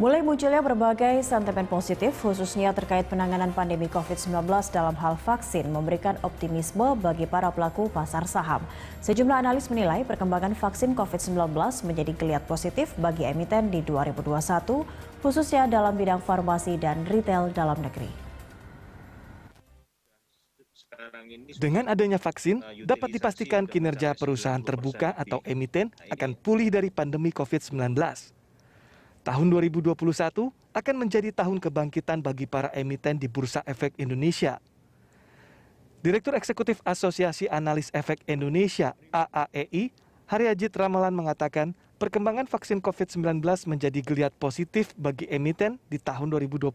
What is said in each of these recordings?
Mulai munculnya berbagai sentimen positif, khususnya terkait penanganan pandemi COVID-19 dalam hal vaksin, memberikan optimisme bagi para pelaku pasar saham. Sejumlah analis menilai perkembangan vaksin COVID-19 menjadi geliat positif bagi emiten di 2021, khususnya dalam bidang farmasi dan retail dalam negeri. Dengan adanya vaksin, dapat dipastikan kinerja perusahaan terbuka atau emiten akan pulih dari pandemi COVID-19. Tahun 2021 akan menjadi tahun kebangkitan bagi para emiten di Bursa Efek Indonesia. Direktur Eksekutif Asosiasi Analis Efek Indonesia AAEI, Haryajit Ramalan mengatakan perkembangan vaksin COVID-19 menjadi geliat positif bagi emiten di tahun 2021,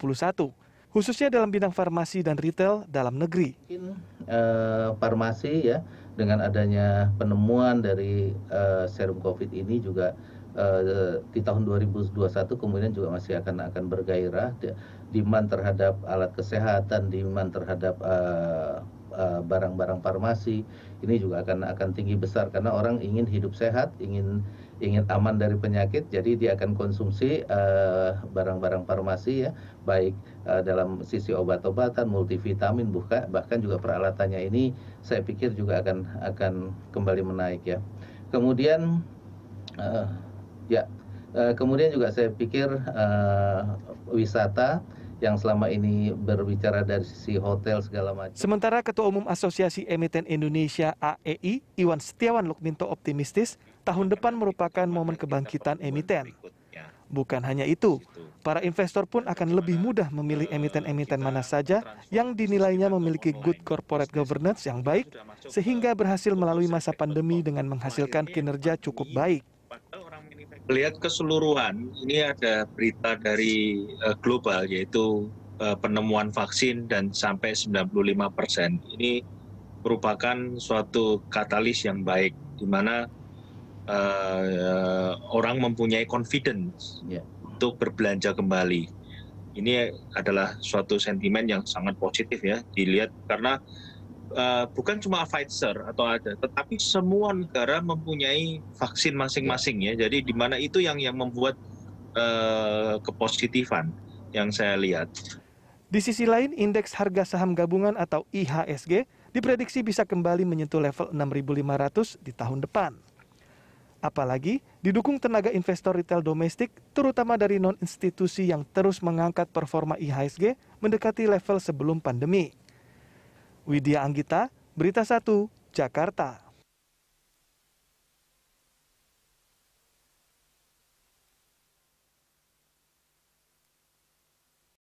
khususnya dalam bidang farmasi dan retail dalam negeri. Eh, farmasi ya, dengan adanya penemuan dari uh, serum COVID ini juga uh, di tahun 2021 kemudian juga masih akan akan bergairah demand terhadap alat kesehatan, demand terhadap eh, barang-barang uh, farmasi ini juga akan akan tinggi besar karena orang ingin hidup sehat, ingin ingin aman dari penyakit, jadi dia akan konsumsi eh, barang-barang uh, farmasi ya, baik uh, dalam sisi obat-obatan, multivitamin, buka, bahkan juga peralatannya ini saya pikir juga akan akan kembali menaik ya. Kemudian uh, ya, uh, kemudian juga saya pikir uh, wisata yang selama ini berbicara dari sisi hotel segala macam. Sementara Ketua Umum Asosiasi Emiten Indonesia AEI, Iwan Setiawan Lukminto optimistis tahun depan merupakan momen kebangkitan emiten. Bukan hanya itu, para investor pun akan lebih mudah memilih emiten-emiten mana saja yang dinilainya memiliki good corporate governance yang baik, sehingga berhasil melalui masa pandemi dengan menghasilkan kinerja cukup baik. Lihat keseluruhan, ini ada berita dari eh, global, yaitu eh, penemuan vaksin dan sampai 95 persen. Ini merupakan suatu katalis yang baik, di mana uh, orang mempunyai confidence yeah. untuk berbelanja kembali. Ini adalah suatu sentimen yang sangat positif ya dilihat karena uh, bukan cuma Pfizer atau ada, tetapi semua negara mempunyai vaksin masing-masing ya. Jadi di mana itu yang yang membuat uh, kepositifan yang saya lihat. Di sisi lain, indeks harga saham gabungan atau IHSG diprediksi bisa kembali menyentuh level 6.500 di tahun depan. Apalagi didukung tenaga investor retail domestik, terutama dari non-institusi yang terus mengangkat performa IHSG mendekati level sebelum pandemi. Widya Anggita, Berita 1, Jakarta.